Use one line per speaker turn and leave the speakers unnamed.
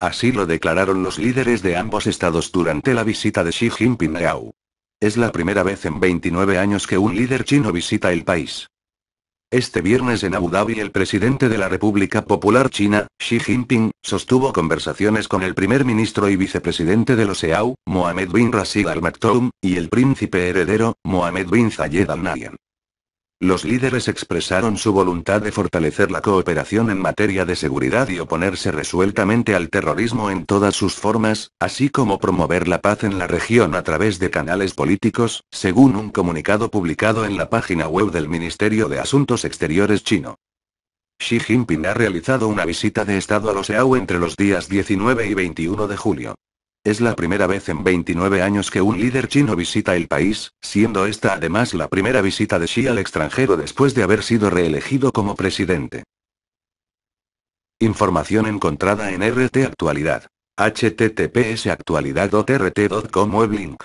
Así lo declararon los líderes de ambos estados durante la visita de Xi Jinping a Es la primera vez en 29 años que un líder chino visita el país. Este viernes en Abu Dhabi el presidente de la República Popular China, Xi Jinping, sostuvo conversaciones con el primer ministro y vicepresidente de los EAU, Mohamed bin Rashid Al Maktoum, y el príncipe heredero, Mohamed bin Zayed Al Nahyan. Los líderes expresaron su voluntad de fortalecer la cooperación en materia de seguridad y oponerse resueltamente al terrorismo en todas sus formas, así como promover la paz en la región a través de canales políticos, según un comunicado publicado en la página web del Ministerio de Asuntos Exteriores chino. Xi Jinping ha realizado una visita de Estado a los EAU entre los días 19 y 21 de julio. Es la primera vez en 29 años que un líder chino visita el país, siendo esta además la primera visita de Xi al extranjero después de haber sido reelegido como presidente. Información encontrada en RT Actualidad. https actualidad.rt.com weblink.